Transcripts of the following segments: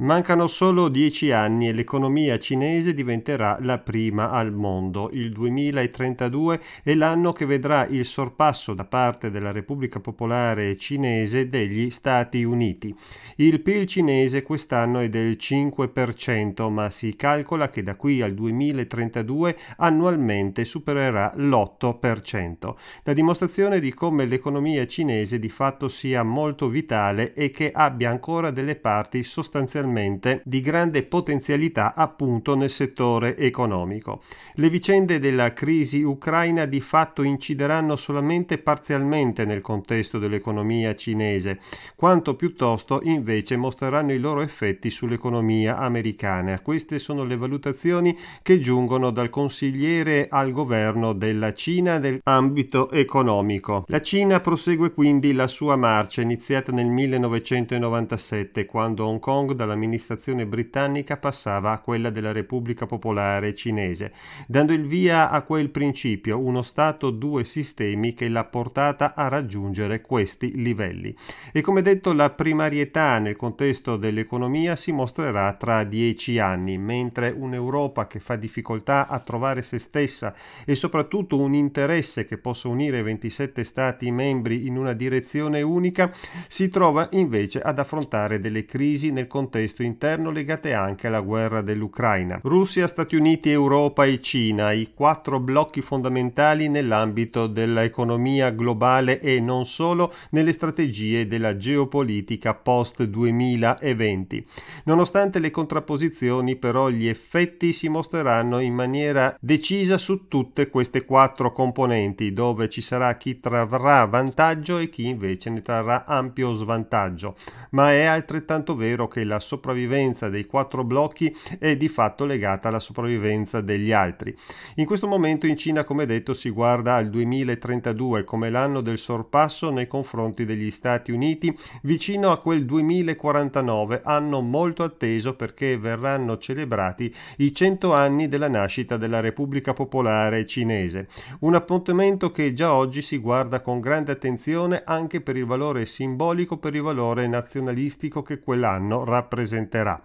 Mancano solo dieci anni e l'economia cinese diventerà la prima al mondo. Il 2032 è l'anno che vedrà il sorpasso da parte della Repubblica Popolare Cinese degli Stati Uniti. Il PIL cinese quest'anno è del 5%, ma si calcola che da qui al 2032 annualmente supererà l'8%. La dimostrazione di come l'economia cinese di fatto sia molto vitale e che abbia ancora delle parti sostanzialmente potenzialmente di grande potenzialità appunto nel settore economico. Le vicende della crisi ucraina di fatto incideranno solamente parzialmente nel contesto dell'economia cinese, quanto piuttosto invece mostreranno i loro effetti sull'economia americana. Queste sono le valutazioni che giungono dal consigliere al governo della Cina nell'ambito economico. La Cina prosegue quindi la sua marcia iniziata nel 1997 quando Hong Kong dalla dall'amministrazione britannica passava a quella della Repubblica Popolare Cinese, dando il via a quel principio uno Stato due sistemi che l'ha portata a raggiungere questi livelli. E come detto la primarietà nel contesto dell'economia si mostrerà tra dieci anni, mentre un'Europa che fa difficoltà a trovare se stessa e soprattutto un interesse che possa unire 27 Stati membri in una direzione unica, si trova invece ad affrontare delle crisi nel contesto contesto interno legate anche alla guerra dell'Ucraina. Russia, Stati Uniti, Europa e Cina, i quattro blocchi fondamentali nell'ambito dell'economia globale e non solo nelle strategie della geopolitica post 2020. Nonostante le contrapposizioni però gli effetti si mostreranno in maniera decisa su tutte queste quattro componenti dove ci sarà chi trarrà vantaggio e chi invece ne trarrà ampio svantaggio, ma è altrettanto vero che la sopravvivenza sopravvivenza dei quattro blocchi è di fatto legata alla sopravvivenza degli altri. In questo momento in Cina, come detto, si guarda al 2032 come l'anno del sorpasso nei confronti degli Stati Uniti, vicino a quel 2049, anno molto atteso perché verranno celebrati i 100 anni della nascita della Repubblica Popolare Cinese. Un appuntamento che già oggi si guarda con grande attenzione anche per il valore simbolico, per il valore nazionalistico che quell'anno rappresenta presenterà.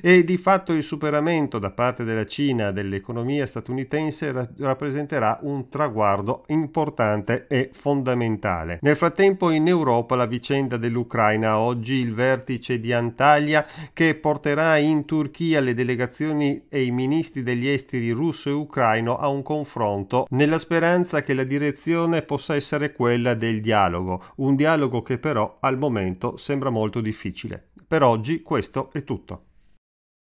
E di fatto il superamento da parte della Cina dell'economia statunitense ra- rappresenterà un traguardo importante e fondamentale. Nel frattempo in Europa la vicenda dell'Ucraina, oggi il vertice di Antalya che porterà in Turchia le delegazioni e i ministri degli esteri russo e ucraino a un confronto nella speranza che la direzione possa essere quella del dialogo, un dialogo che però al momento sembra molto difficile. Per oggi questo questo è tutto.